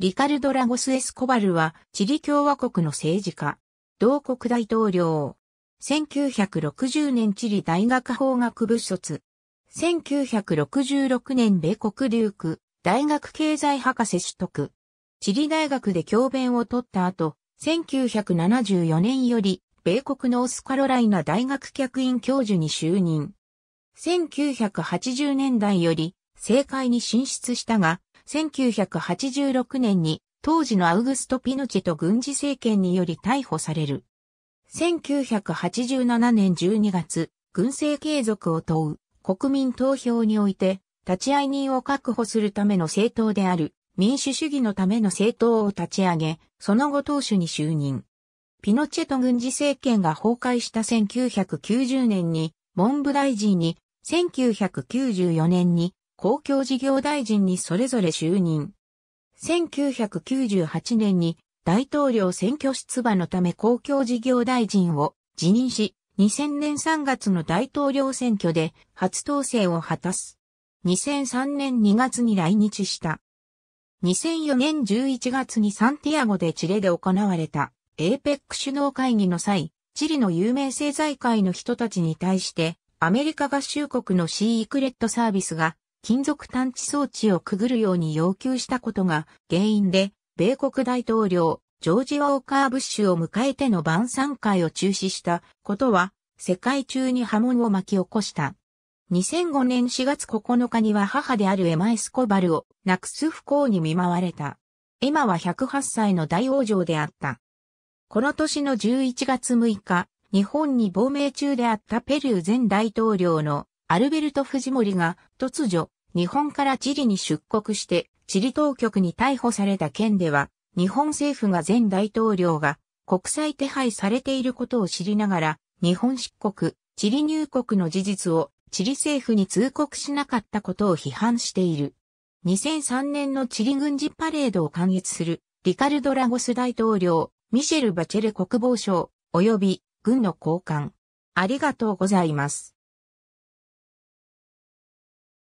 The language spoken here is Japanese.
リカルド・ラゴス・エスコバルは、チリ共和国の政治家。同国大統領。1960年チリ大学法学部卒。1966年米国留区、大学経済博士取得。チリ大学で教鞭を取った後、1974年より、米国ノースカロライナ大学客員教授に就任。1980年代より、政界に進出したが、1986年に当時のアウグスト・ピノチェと軍事政権により逮捕される。1987年12月、軍政継続を問う国民投票において立ち会い人を確保するための政党である民主主義のための政党を立ち上げ、その後党首に就任。ピノチェと軍事政権が崩壊した1990年に文部大臣に1994年に公共事業大臣にそれぞれ就任。1998年に大統領選挙出馬のため公共事業大臣を辞任し、2000年3月の大統領選挙で初当選を果たす。2003年2月に来日した。2004年11月にサンティアゴでチレで行われた APEC 首脳会議の際、チリの有名政財界の人たちに対して、アメリカ合衆国のシークレットサービスが金属探知装置をくぐるように要求したことが原因で、米国大統領、ジョージ・ウォーカー・ブッシュを迎えての晩餐会を中止したことは、世界中に波紋を巻き起こした。2005年4月9日には母であるエマ・エスコバルをなくす不幸に見舞われた。エマは108歳の大王女であった。この年の11月6日、日本に亡命中であったペルー前大統領のアルベルト・フジモリが突如日本からチリに出国して、チリ当局に逮捕された件では、日本政府が前大統領が国際手配されていることを知りながら、日本出国、チリ入国の事実をチリ政府に通告しなかったことを批判している。2003年のチリ軍事パレードを観閲するリカルド・ラゴス大統領、ミシェル・バチェレ国防相、及び軍の高官。ありがとうございます。